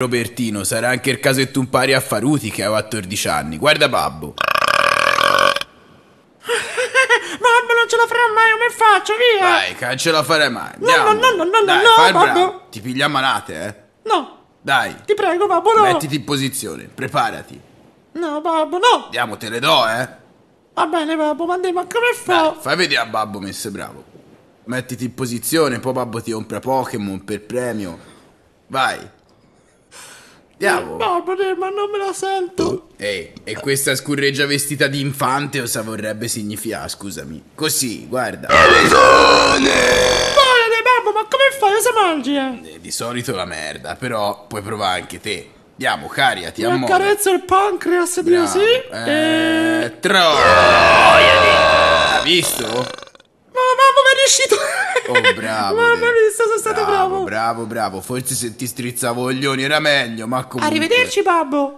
Robertino, sarà anche il caso che tu impari a faruti che ha 14 anni. Guarda babbo. babbo non ce la farà mai, come faccio, via! Vai, che non ce la farai mai. Andiamo. No, no, no, no, no, Dai, no, fai babbo. Bravo. Ti piglia malate, eh? No. Dai. Ti prego, babbo, no. Mettiti in posizione, preparati. No, babbo, no. Andiamo, te le do, eh. Va bene, babbo, ma andiamo, ma come fa? Dai, fai vedere a babbo messo bravo. Mettiti in posizione, poi babbo ti compra Pokémon per premio. Vai. Diavolo. No, ma non me la sento. Ehi, e questa scurreggia vestita di infante cosa vorrebbe significare, scusami? Così, guarda. Amicone! Mamma, ma come fai? Cosa mangi? Eh? eh? di solito la merda, però puoi provare anche te. Andiamo, ti amo. Mi carezzo il pancreas, Dio sì. Eh, e... Troia! Visto? Ma mamma, mi è riuscito! Oh, bravo. Mamma mia, sono stato bravo. Bravo, bravo, Forse se ti strizzavo gli era meglio, ma comunque. Arrivederci, babbo.